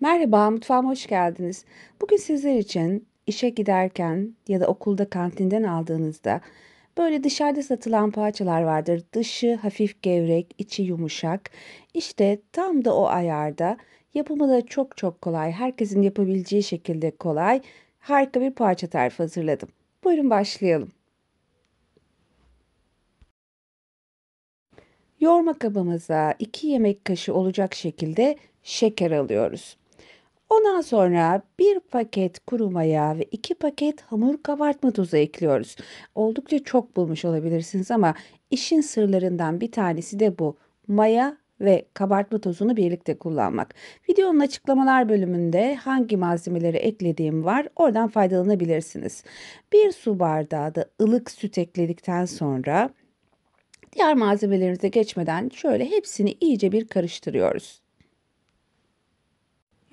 Merhaba, mutfağıma hoş geldiniz. Bugün sizler için işe giderken ya da okulda kantinden aldığınızda böyle dışarıda satılan poğaçalar vardır. Dışı hafif gevrek, içi yumuşak. İşte tam da o ayarda yapımı da çok çok kolay. Herkesin yapabileceği şekilde kolay. Harika bir poğaça tarifi hazırladım. Buyurun başlayalım. Yoğurma kabımıza 2 yemek kaşığı olacak şekilde şeker alıyoruz. Ondan sonra bir paket kuru maya ve iki paket hamur kabartma tozu ekliyoruz. Oldukça çok bulmuş olabilirsiniz ama işin sırlarından bir tanesi de bu. Maya ve kabartma tozunu birlikte kullanmak. Videonun açıklamalar bölümünde hangi malzemeleri eklediğim var oradan faydalanabilirsiniz. Bir su bardağı da ılık süt ekledikten sonra diğer malzemelerimize geçmeden şöyle hepsini iyice bir karıştırıyoruz.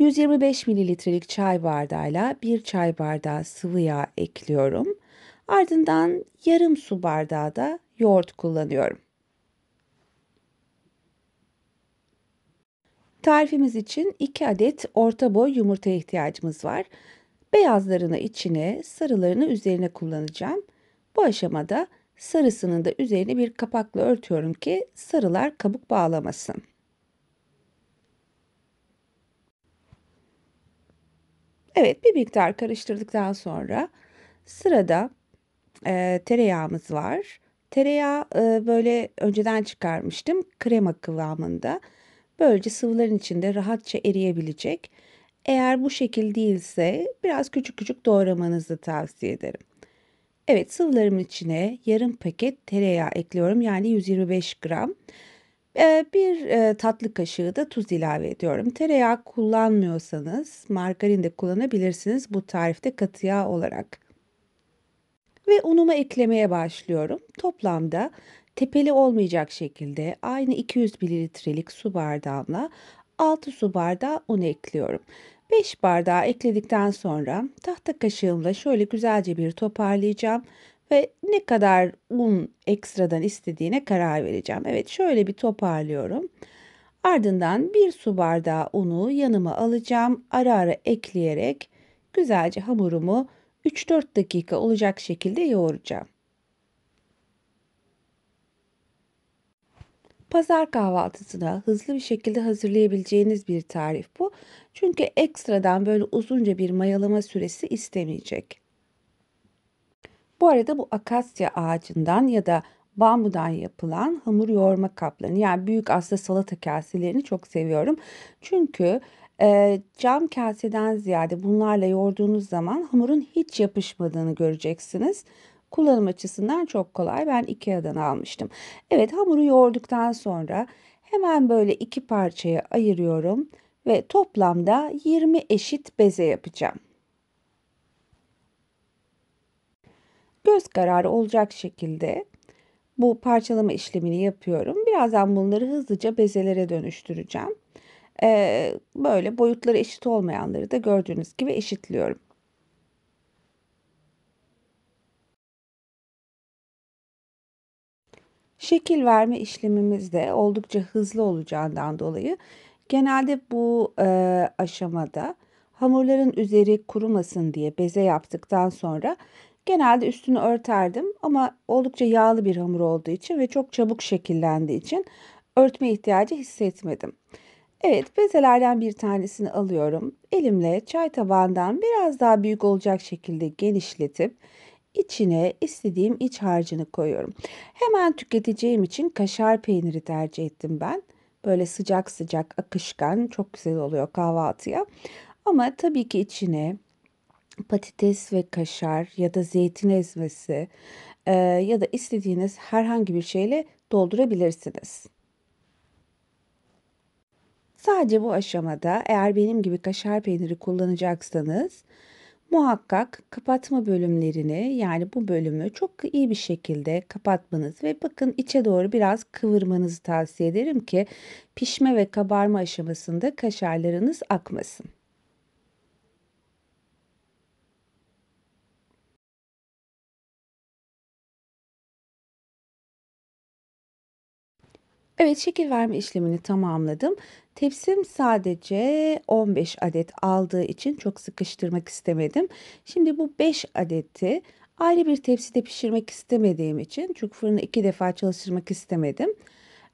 125 mililitrelik çay bardağıyla bir çay bardağı sıvı yağ ekliyorum. Ardından yarım su bardağı da yoğurt kullanıyorum. Tarifimiz için 2 adet orta boy yumurta ihtiyacımız var. Beyazlarını içine, sarılarını üzerine kullanacağım. Bu aşamada sarısının da üzerine bir kapakla örtüyorum ki sarılar kabuk bağlamasın. Evet bir miktar karıştırdıktan sonra sırada e, tereyağımız var. Tereyağı e, böyle önceden çıkarmıştım krema kıvamında. Böylece sıvıların içinde rahatça eriyebilecek. Eğer bu şekil değilse biraz küçük küçük doğramanızı tavsiye ederim. Evet sıvılarımın içine yarım paket tereyağı ekliyorum yani 125 gram. Bir tatlı kaşığı da tuz ilave ediyorum. Tereyağı kullanmıyorsanız margarin de kullanabilirsiniz. Bu tarifte katı yağ olarak. Ve unumu eklemeye başlıyorum. Toplamda tepeli olmayacak şekilde aynı 200 mililitrelik su bardağımla 6 su bardağı un ekliyorum. 5 bardağı ekledikten sonra tahta kaşığımla şöyle güzelce bir toparlayacağım ve ne kadar un ekstradan istediğine karar vereceğim. Evet şöyle bir toparlıyorum. Ardından bir su bardağı unu yanıma alacağım. Ara ara ekleyerek güzelce hamurumu 3-4 dakika olacak şekilde yoğuracağım. Pazar kahvaltısına hızlı bir şekilde hazırlayabileceğiniz bir tarif bu. Çünkü ekstradan böyle uzunca bir mayalama süresi istemeyecek. Bu arada bu akasya ağacından ya da bambudan yapılan hamur yoğurma kaplarını yani büyük aslında salata kaselerini çok seviyorum. Çünkü e, cam kaseden ziyade bunlarla yoğurduğunuz zaman hamurun hiç yapışmadığını göreceksiniz. Kullanım açısından çok kolay. Ben Ikea'dan almıştım. Evet hamuru yoğurduktan sonra hemen böyle iki parçaya ayırıyorum ve toplamda 20 eşit beze yapacağım. göz kararı olacak şekilde bu parçalama işlemini yapıyorum. Birazdan bunları hızlıca bezelere dönüştüreceğim. Ee, böyle boyutları eşit olmayanları da gördüğünüz gibi eşitliyorum. Şekil verme işlemimiz de oldukça hızlı olacağından dolayı genelde bu e, aşamada hamurların üzeri kurumasın diye beze yaptıktan sonra Genelde üstünü örterdim ama oldukça yağlı bir hamur olduğu için ve çok çabuk şekillendiği için örtme ihtiyacı hissetmedim. Evet bezelerden bir tanesini alıyorum. Elimle çay tabağından biraz daha büyük olacak şekilde genişletip içine istediğim iç harcını koyuyorum. Hemen tüketeceğim için kaşar peyniri tercih ettim ben. Böyle sıcak sıcak akışkan çok güzel oluyor kahvaltıya. Ama tabii ki içine patates ve kaşar ya da zeytin ezmesi e, ya da istediğiniz herhangi bir şeyle doldurabilirsiniz. Sadece bu aşamada eğer benim gibi kaşar peyniri kullanacaksanız muhakkak kapatma bölümlerini yani bu bölümü çok iyi bir şekilde kapatmanız ve bakın içe doğru biraz kıvırmanızı tavsiye ederim ki pişme ve kabarma aşamasında kaşarlarınız akmasın. Evet şekil verme işlemini tamamladım. Tepsim sadece 15 adet aldığı için çok sıkıştırmak istemedim. Şimdi bu 5 adeti ayrı bir tepside pişirmek istemediğim için çünkü fırını iki defa çalıştırmak istemedim.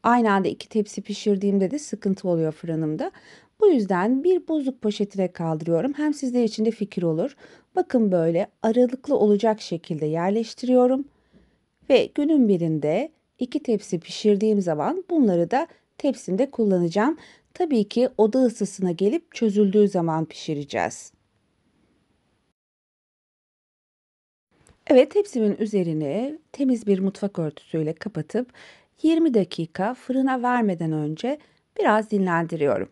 Aynı anda iki tepsi pişirdiğimde de sıkıntı oluyor fırınımda. Bu yüzden bir bozuk poşetine kaldırıyorum. Hem sizler için de fikir olur. Bakın böyle aralıklı olacak şekilde yerleştiriyorum. Ve günün birinde 2 tepsi pişirdiğim zaman bunları da tepsimde kullanacağım. Tabii ki oda ısısına gelip çözüldüğü zaman pişireceğiz. Evet tepsimin üzerine temiz bir mutfak örtüsüyle kapatıp 20 dakika fırına vermeden önce biraz dinlendiriyorum.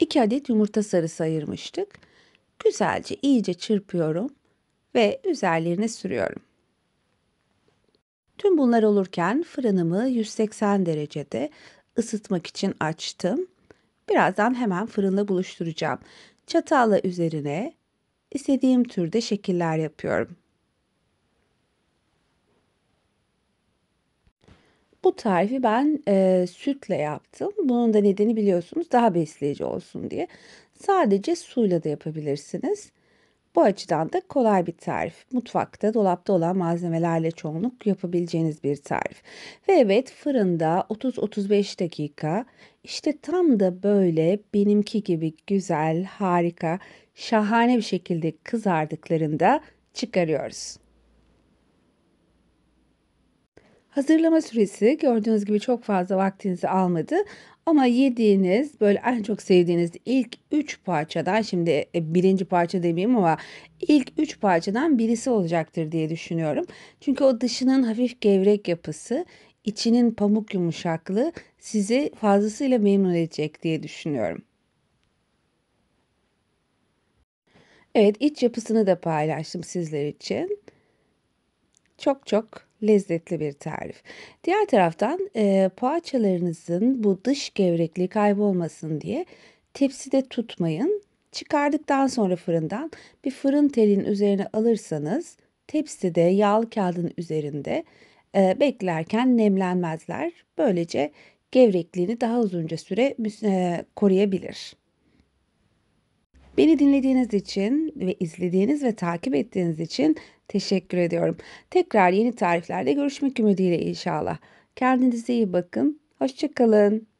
2 adet yumurta sarısı ayırmıştık. Güzelce iyice çırpıyorum ve üzerlerine sürüyorum. Tüm bunlar olurken fırınımı 180 derecede ısıtmak için açtım. Birazdan hemen fırında buluşturacağım. Çatalla üzerine istediğim türde şekiller yapıyorum. Bu tarifi ben e, sütle yaptım. Bunun da nedeni biliyorsunuz daha besleyici olsun diye. Sadece suyla da yapabilirsiniz. Bu açıdan da kolay bir tarif. Mutfakta dolapta olan malzemelerle çoğunluk yapabileceğiniz bir tarif. Ve evet fırında 30-35 dakika işte tam da böyle benimki gibi güzel, harika, şahane bir şekilde kızardıklarında çıkarıyoruz. Hazırlama süresi gördüğünüz gibi çok fazla vaktinizi almadı ama yediğiniz böyle en çok sevdiğiniz ilk 3 parçadan şimdi e, birinci parça demeyeyim ama ilk 3 parçadan birisi olacaktır diye düşünüyorum. Çünkü o dışının hafif gevrek yapısı içinin pamuk yumuşaklığı sizi fazlasıyla memnun edecek diye düşünüyorum. Evet iç yapısını da paylaştım sizler için. Çok çok lezzetli bir tarif. Diğer taraftan e, poğaçalarınızın bu dış gevrekliği kaybolmasın diye tepside tutmayın. Çıkardıktan sonra fırından bir fırın telinin üzerine alırsanız tepside yağlı kağıdın üzerinde e, beklerken nemlenmezler. Böylece gevrekliğini daha uzunca süre e, koruyabilir. Beni dinlediğiniz için ve izlediğiniz ve takip ettiğiniz için Teşekkür ediyorum. Tekrar yeni tariflerde görüşmek ümidiyle inşallah. Kendinize iyi bakın. Hoşçakalın.